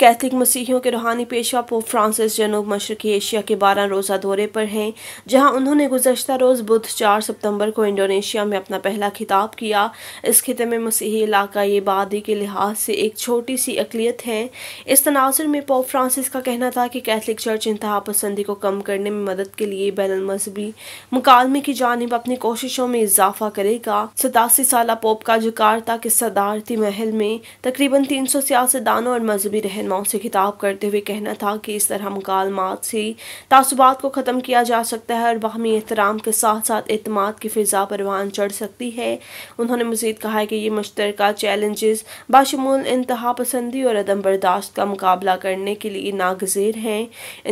Catholic मसीहियों के रूहानी पेशवा पोप फ्रांसिस जनूब मशरकी एशिया के बारह रोज़ा दौरे पर हैं जहां उन्होंने गुजशत रोज़ बुध चार सितंबर को इंडोनेशिया में अपना पहला खिताब किया इस खिते में मसीही इलाका ये आबादी के लिहाज से एक छोटी सी अकलीत है इस तनाजर में पोप फ्रांसिस का कहना था कि कैथलिक चर्च इंतहा पसंदी को कम करने में मदद के लिए बैन मजहबी मुकालमे की जानब अपनी कोशिशों में इजाफा करेगा सतासी साल पोप का था कि सदारती महल में तकरीबन तीन सौ सियासतदानों और मजहबी रहन माओ से खिताब करते हुए कहना था कि इस तरह मकालमात से तासुबात को ख़त्म किया जा सकता है और बाहमी एहतराम के साथ साथ अतमाद की फ़िज़ा परवान चढ़ सकती है उन्होंने मजीद कहा कि ये मुश्तर चैलेंजेस बाशमूल इंतहा पसंदी और अदम बर्दाश्त का मुकाबला करने के लिए नागजेर हैं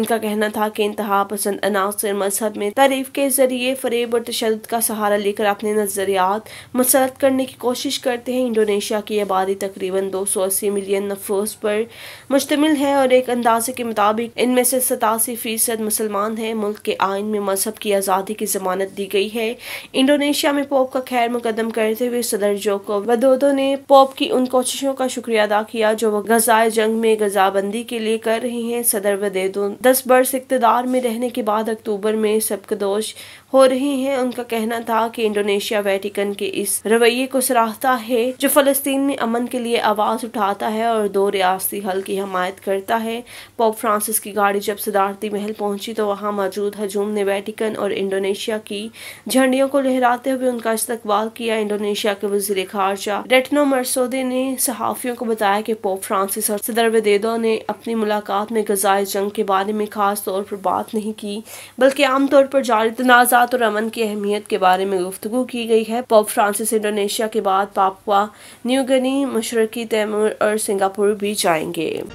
इनका कहना था कि इंतहा पसंद अनासर मजहब में तारीफ के ज़रिए फरेब और तशद का सहारा लेकर अपने नज़रियात मसरत करने की कोशिश करते हैं इंडोनेशिया की आबादी तकरीबन दो सौ अस्सी मिलियन नफोज पर मुश्तमिल है और एक अंदाजे के मुताबिक इनमें से सतासी फीसद मुसलमान हैं मुल्क के आइन में मजहब की आज़ादी की जमानत दी गई है इंडोनेशिया में पोप का खैर मुकदम करते हुए सदर जोको वदोदो ने पोप की उन कोशिशों का शुक्रिया अदा किया जो वह गजाए जंग में गजाबंदी के लिए कर रहे हैं सदर वदेदो दस बर्स इकतदार में रहने के बाद अक्टूबर में सबकदोश हो रहे हैं उनका कहना था कि इंडोनेशिया वेटिकन के इस रवैये को सराहता है जो फलस्तीन में अमन के लिए आवाज उठाता है और दो रियासी हल की हमायत करता है पोप फ्रांसिस की गाड़ी जब सदारती महल पहुंची तो वहां मौजूद हजूम ने वेटिकन और इंडोनेशिया की झंडियों को लहराते हुए उनका इस्तकबाल किया इंडोनेशिया के वजीर खारजा रेटनो मरसोदे ने सहाफ़ियों को बताया कि पोप फ्रांसिस और सदर वेदो ने अपनी मुलाकात में गजाए जंग के बारे में खास तौर पर बात नहीं की बल्कि आमतौर पर जारी तनाजात और अमन की अहमियत के बारे में गुफ्तु की गई है पोप फ्रांसिस इंडोनेशिया के बाद पापुआ न्यूगनी मशरकी तैमूर और सिंगापुर भी जाएंगे